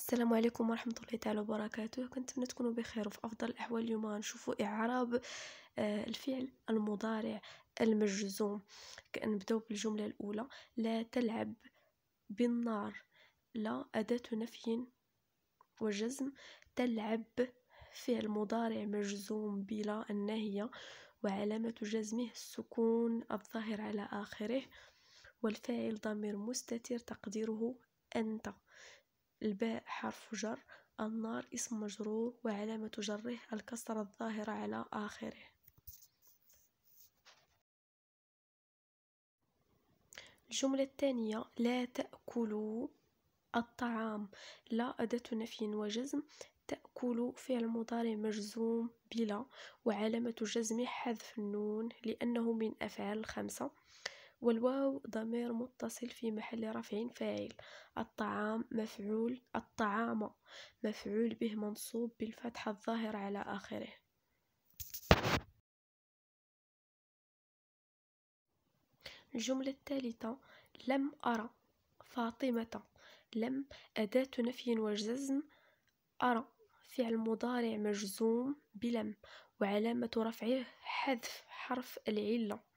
السلام عليكم ورحمة الله تعالى وبركاته كنتمنى تكونوا بخير وفي أفضل الأحوال اليوم غنشوفوا إعراب آه، الفعل المضارع المجزوم كنبداو بالجملة الأولى لا تلعب بالنار لا أداة نفي وجزم تلعب فعل مضارع مجزوم بلا الناهيه وعلامة جزمه السكون الظاهر على آخره والفاعل ضمير مستتر تقديره أنت الباء حرف جر النار اسم مجرور وعلامة جره الكسرة الظاهرة على آخره الجملة الثانية لا تأكلوا الطعام لا أداة نفي وجزم تأكل فعل مضارع مجزوم بلا وعلامة جزم حذف النون لأنه من أفعال الخمسة والواو ضمير متصل في محل رفع فاعل الطعام مفعول الطعام مفعول به منصوب بالفتحة الظاهرة على آخره الجملة الثالثة لم أرى فاطمة لم أداة نفي وجزم أرى فعل مضارع مجزوم بلم وعلامة رفعه حذف حرف العلة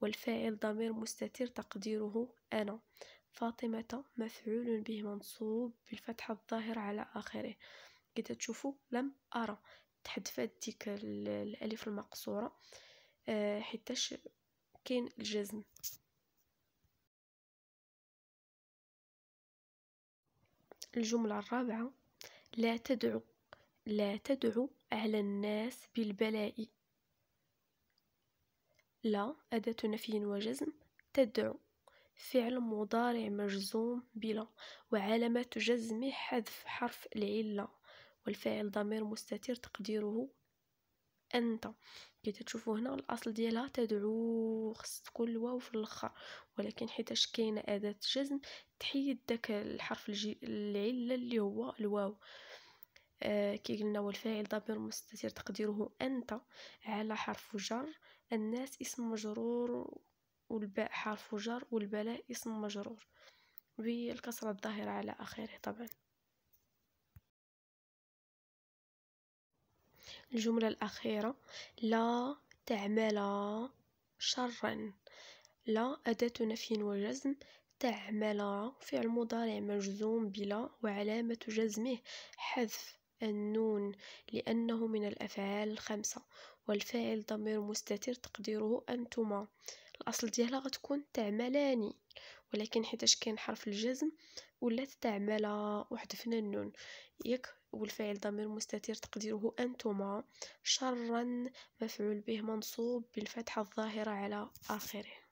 والفاعل ضمير مستتر تقديره أنا فاطمة مفعول به منصوب بالفتحة الظاهرة على آخره كي تشوفوا لم أرى تحذفات ديك الألف المقصورة أه حيتاش كاين الجزم الجملة الرابعة لا تدعو لا تدعو على الناس بالبلاء لا أداة نفي وجزم تدعو فعل مضارع مجزوم بلا وعلامة جزم حذف حرف العلة والفاعل ضمير مستتر تقديره أنت كي تشوفوا هنا الأصل ديالها تدعو خص تكون الواو في الاخر ولكن حيتاش كاينة أداة جزم تحيد داك الحرف العلة اللي هو الواو آه، كي قلنا والفاعل ضمير مستتر تقديره انت على حرف جر الناس اسم مجرور والباء حرف جر والبلاء اسم مجرور بالكسرة الظاهرة على آخره طبعا الجملة الأخيرة لا تعمل شرا لا أداة نفي وجزم تعمل فعل مضارع مجزوم بلا وعلامة جزمه حذف النون لأنه من الأفعال الخمسة والفاعل ضمير مستتر تقديره أنتما الأصل ديالها غتكون تعملاني ولكن حيتاش كاين حرف الجزم ولات تعمل وحذفنا النون ياك والفاعل ضمير مستتر تقديره أنتما شرا مفعول به منصوب بالفتحة الظاهرة على آخره